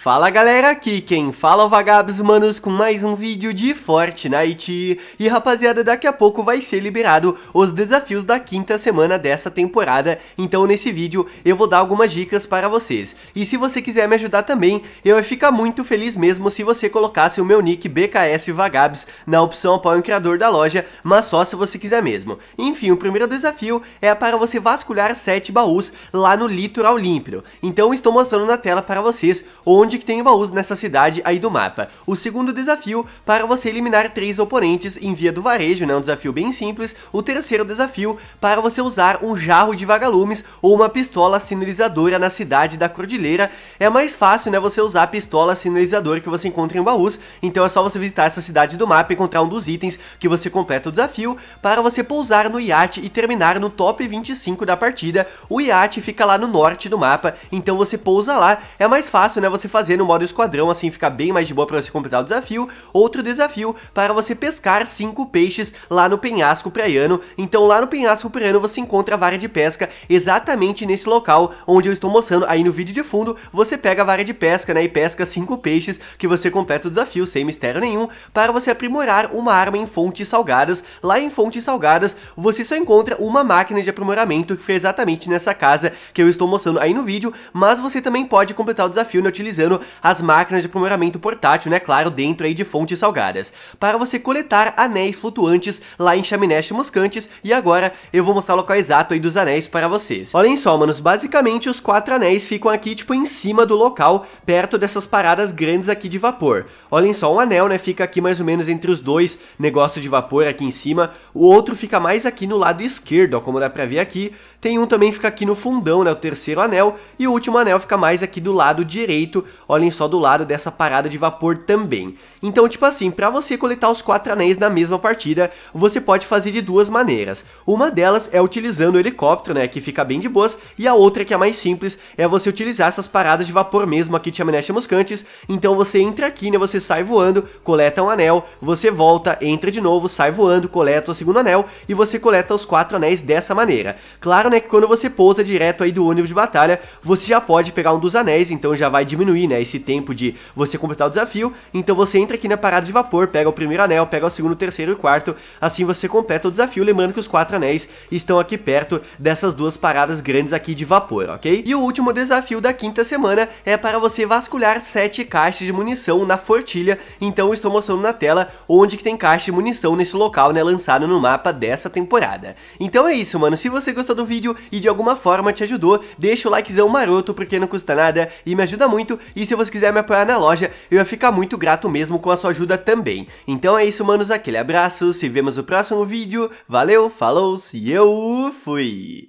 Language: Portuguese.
Fala galera, aqui quem fala é o Vagabos Manos com mais um vídeo de Fortnite. E rapaziada, daqui a pouco vai ser liberado os desafios da quinta semana dessa temporada, então nesse vídeo eu vou dar algumas dicas para vocês. E se você quiser me ajudar também, eu ia ficar muito feliz mesmo se você colocasse o meu nick BKS Vagabos na opção apoio o criador da loja, mas só se você quiser mesmo. Enfim, o primeiro desafio é para você vasculhar 7 baús lá no litoral límpido. Então estou mostrando na tela para vocês onde onde que tem baús nessa cidade aí do mapa. O segundo desafio, para você eliminar três oponentes em via do varejo, né, um desafio bem simples. O terceiro desafio, para você usar um jarro de vagalumes ou uma pistola sinalizadora na cidade da Cordilheira. É mais fácil, né, você usar a pistola sinalizadora que você encontra em baús, então é só você visitar essa cidade do mapa e encontrar um dos itens que você completa o desafio, para você pousar no iate e terminar no top 25 da partida. O iate fica lá no norte do mapa, então você pousa lá. É mais fácil, né, você fazer fazer no modo esquadrão, assim fica bem mais de boa para você completar o desafio. Outro desafio para você pescar cinco peixes lá no penhasco praiano. Então lá no penhasco praiano você encontra a vara de pesca exatamente nesse local onde eu estou mostrando aí no vídeo de fundo. Você pega a vara de pesca, né, e pesca cinco peixes que você completa o desafio sem mistério nenhum para você aprimorar uma arma em fontes salgadas. Lá em fontes salgadas você só encontra uma máquina de aprimoramento que foi exatamente nessa casa que eu estou mostrando aí no vídeo, mas você também pode completar o desafio né, utilizando utilizando as máquinas de aprimoramento portátil, né, claro, dentro aí de fontes salgadas, para você coletar anéis flutuantes lá em Chaminés Moscantes, e agora eu vou mostrar o local exato aí dos anéis para vocês. Olhem só, manos, basicamente os quatro anéis ficam aqui, tipo, em cima do local, perto dessas paradas grandes aqui de vapor. Olhem só, um anel, né, fica aqui mais ou menos entre os dois negócios de vapor aqui em cima, o outro fica mais aqui no lado esquerdo, ó, como dá pra ver aqui, tem um também fica aqui no fundão, né, o terceiro anel, e o último anel fica mais aqui do lado direito, olhem só do lado dessa parada de vapor também. Então, tipo assim, para você coletar os quatro anéis na mesma partida, você pode fazer de duas maneiras. Uma delas é utilizando o helicóptero, né, que fica bem de boas, e a outra, que é mais simples, é você utilizar essas paradas de vapor mesmo aqui de Chaminés Muscantes. Então você entra aqui, né, você sai voando, coleta um anel, você volta, entra de novo, sai voando, coleta o segundo anel, e você coleta os quatro anéis dessa maneira. Claro, né, que quando você pousa direto aí do ônibus de batalha, você já pode pegar um dos anéis, então já vai diminuir né, esse tempo de você completar o desafio, então você entra aqui na parada de vapor, pega o primeiro anel, pega o segundo, terceiro e quarto, assim você completa o desafio, lembrando que os quatro anéis estão aqui perto dessas duas paradas grandes aqui de vapor, ok? E o último desafio da quinta semana é para você vasculhar sete caixas de munição na fortilha, então estou mostrando na tela onde que tem caixa de munição nesse local, né, lançado no mapa dessa temporada. Então é isso, mano, se você gostou do vídeo e de alguma forma te ajudou, deixa o likezão maroto porque não custa nada e me ajuda muito e se você quiser me apoiar na loja, eu ia ficar muito grato mesmo com a sua ajuda também. Então é isso, manos, aquele abraço, se vemos no próximo vídeo. Valeu, falou, se eu fui!